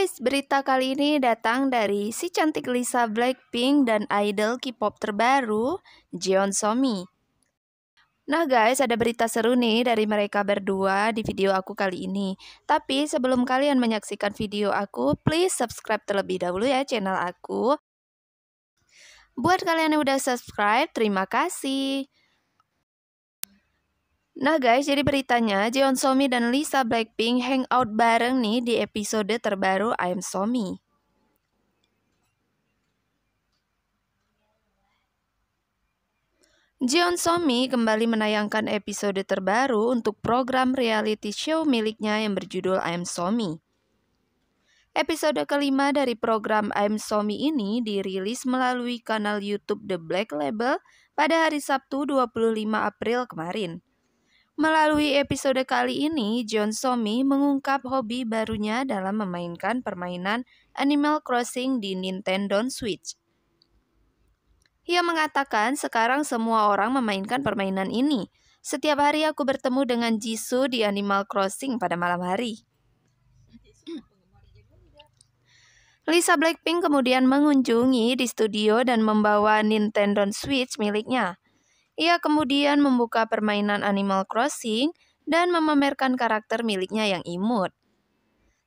guys, berita kali ini datang dari si cantik Lisa Blackpink dan idol K-pop terbaru Jeon Somi. Nah guys, ada berita seru nih dari mereka berdua di video aku kali ini. Tapi sebelum kalian menyaksikan video aku, please subscribe terlebih dahulu ya channel aku. Buat kalian yang udah subscribe, terima kasih. Nah guys, jadi beritanya Jeon Somi dan Lisa Blackpink hangout bareng nih di episode terbaru I'm Somi. Jeon Somi kembali menayangkan episode terbaru untuk program reality show miliknya yang berjudul I'm Somi. Episode kelima dari program I'm Somi ini dirilis melalui kanal YouTube The Black Label pada hari Sabtu 25 April kemarin. Melalui episode kali ini, John Somi mengungkap hobi barunya dalam memainkan permainan Animal Crossing di Nintendo Switch. Ia mengatakan sekarang semua orang memainkan permainan ini. Setiap hari aku bertemu dengan Jisoo di Animal Crossing pada malam hari. Lisa Blackpink kemudian mengunjungi di studio dan membawa Nintendo Switch miliknya. Ia kemudian membuka permainan Animal Crossing dan memamerkan karakter miliknya yang imut.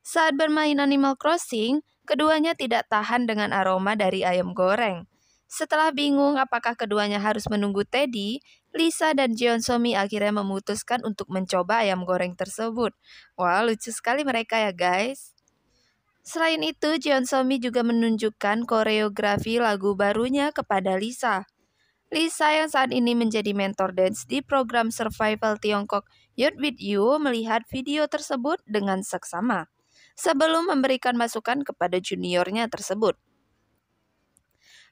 Saat bermain Animal Crossing, keduanya tidak tahan dengan aroma dari ayam goreng. Setelah bingung apakah keduanya harus menunggu Teddy, Lisa dan Jeon Somi akhirnya memutuskan untuk mencoba ayam goreng tersebut. Wah, lucu sekali mereka ya guys. Selain itu, Jeon Somi juga menunjukkan koreografi lagu barunya kepada Lisa. Lisa yang saat ini menjadi mentor dance di program survival Tiongkok Youth With You melihat video tersebut dengan seksama sebelum memberikan masukan kepada juniornya tersebut.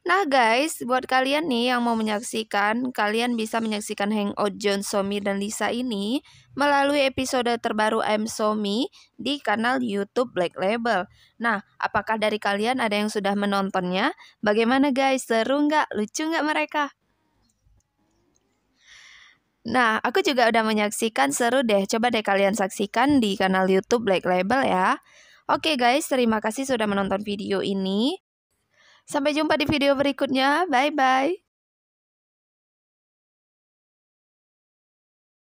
Nah guys, buat kalian nih yang mau menyaksikan, kalian bisa menyaksikan Hangout John Somi dan Lisa ini melalui episode terbaru I'm Somi di kanal YouTube Black Label. Nah, apakah dari kalian ada yang sudah menontonnya? Bagaimana guys, seru nggak? Lucu nggak mereka? Nah, aku juga udah menyaksikan seru deh. Coba deh kalian saksikan di kanal YouTube Black Label ya. Oke guys, terima kasih sudah menonton video ini. Sampai jumpa di video berikutnya. Bye bye.